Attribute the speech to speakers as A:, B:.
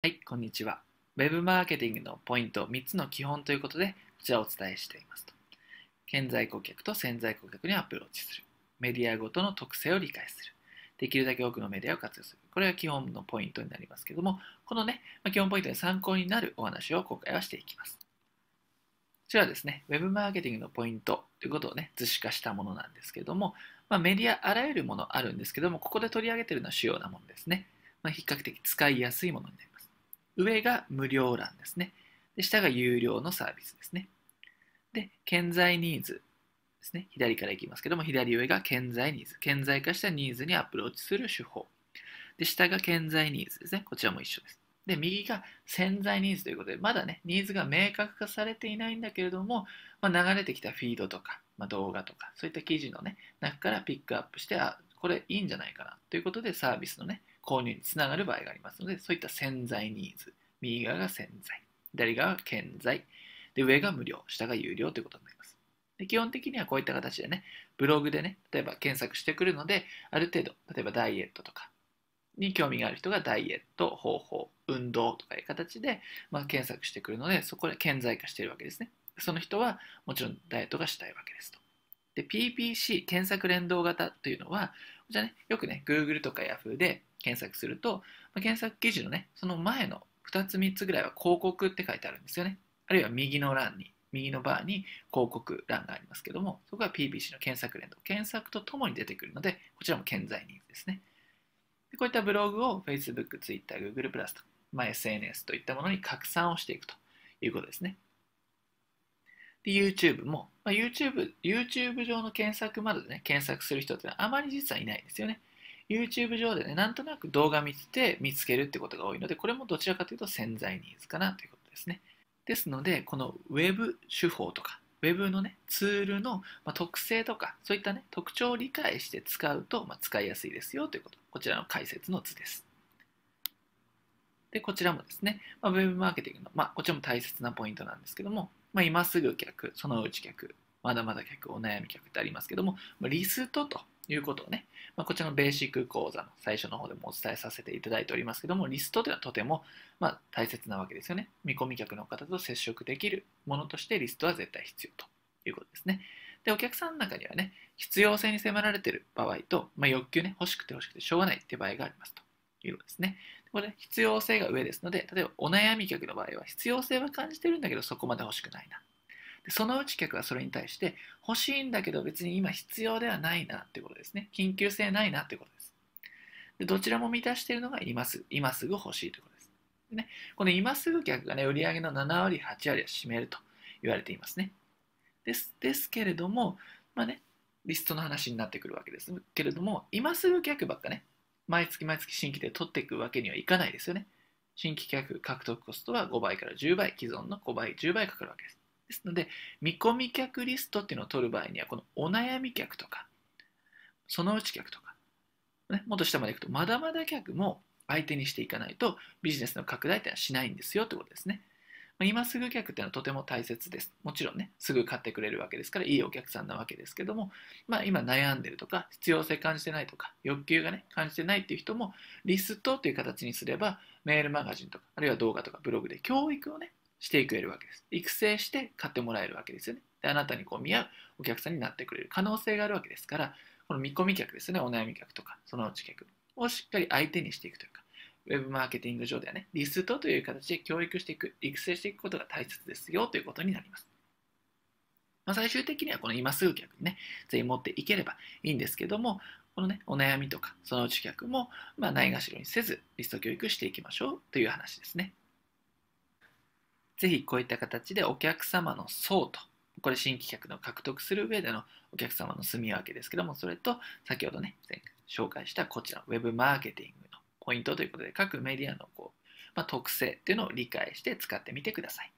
A: はい、こんにちは。Web マーケティングのポイント3つの基本ということで、こちらをお伝えしていますと。潜在顧客と潜在顧客にアプローチする。メディアごとの特性を理解する。できるだけ多くのメディアを活用する。これが基本のポイントになりますけども、このね、ま基本ポイントに参考になるお話を今回はしていきます。こちらはですね、Web マーケティングのポイントということをね、図示化したものなんですけども、まあ、メディアあらゆるものあるんですけども、ここで取り上げてるのは主要なものですね。まあ、比較的使いやすいものになります。上が無料欄ですね。で下が有料のサービスですね。で、健在ニーズですね。左からいきますけども、左上が健在ニーズ。顕在化したニーズにアプローチする手法。で、下が健在ニーズですね。こちらも一緒です。で、右が潜在ニーズということで、まだね、ニーズが明確化されていないんだけれども、まあ、流れてきたフィードとか、まあ、動画とか、そういった記事のね、中からピックアップして、あ、これいいんじゃないかなということで、サービスのね、購入につながる場合がありますので、そういった潜在ニーズ。右側が潜在、左側が健在。で、上が無料、下が有料ということになります。で基本的にはこういった形でね、ブログでね、例えば検索してくるので、ある程度、例えばダイエットとかに興味がある人がダイエット、方法、運動とかいう形で、まあ、検索してくるので、そこで顕在化しているわけですね。その人はもちろんダイエットがしたいわけですと。で、PPC、検索連動型というのは、じゃね、よくね、Google とか Yahoo で検索すると、まあ、検索記事のね、その前の2つ3つぐらいは広告って書いてあるんですよね。あるいは右の欄に、右のバーに広告欄がありますけども、そこが PBC の検索連動、検索とともに出てくるので、こちらも健在人ですね。でこういったブログを Facebook、Twitter、Google と、まあ、SNS といったものに拡散をしていくということですね。で、YouTube も、まあ、YouTube、YouTube 上の検索窓でね、検索する人ってのはあまり実はいないんですよね。YouTube 上でね、なんとなく動画見てて見つけるってことが多いので、これもどちらかというと潜在ニーズかなということですね。ですので、この Web 手法とか、Web のね、ツールの特性とか、そういったね、特徴を理解して使うと、まあ、使いやすいですよということ。こちらの解説の図です。で、こちらもですね、まあ、Web マーケティングの、まあ、こちらも大切なポイントなんですけども、まあ、今すぐ客、そのうち客、まだまだ客、お悩み客ってありますけども、リストということをね、まあ、こちらのベーシック講座の最初の方でもお伝えさせていただいておりますけども、リストというのはとても、まあ、大切なわけですよね。見込み客の方と接触できるものとしてリストは絶対必要ということですね。で、お客さんの中にはね、必要性に迫られている場合と、まあ、欲求ね、欲しくて欲しくてしょうがないっていう場合がありますと。いうことですね。これ、ね、必要性が上ですので、例えばお悩み客の場合は必要性は感じてるんだけどそこまで欲しくないな。でそのうち客はそれに対して欲しいんだけど別に今必要ではないなっていうことですね。緊急性ないなっていうことです。でどちらも満たしているのが今すぐ、今すぐ欲しいということです。でね、この今すぐ客がね、売上の7割、8割を占めると言われていますね。ですですけれども、まあね、リストの話になってくるわけですけれども、今すぐ客ばっかね、毎月毎月新規で取っていくわけにはいかないですよね。新規客獲得コストは5倍から10倍、既存の5倍、10倍かかるわけです。ですので、見込み客リストっていうのを取る場合には、このお悩み客とか、そのうち客とか、ね、もっと下まで行くと、まだまだ客も相手にしていかないと、ビジネスの拡大っていうのはしないんですよってことですね。まあ、今すぐ客っていうのはとても大切です。もちろんね、すぐ買ってくれるわけですから、いいお客さんなわけですけども、まあ、今悩んでるとか、必要性感じてないとか、欲求がね、感じてないっていう人も、リストという形にすれば、メールマガジンとか、あるいは動画とかブログで教育をね、してくれるわけです。育成して買ってもらえるわけですよね。であなたにこう見合うお客さんになってくれる可能性があるわけですから、この見込み客ですね、お悩み客とか、そのうち客をしっかり相手にしていくというか、ウェブマーケティング上ではね、リストという形で教育していく、育成していくことが大切ですよということになります。まあ、最終的にはこの今すぐ客にね、全員持っていければいいんですけども、このね、お悩みとか、そのうち客も、まあ、ないがしろにせず、リスト教育していきましょうという話ですね。ぜひこういった形でお客様の層と、これ新規客の獲得する上でのお客様の住み分けですけども、それと先ほどね、前回紹介したこちら、ウェブマーケティングのポイントということで、各メディアのこう、まあ、特性っていうのを理解して使ってみてください。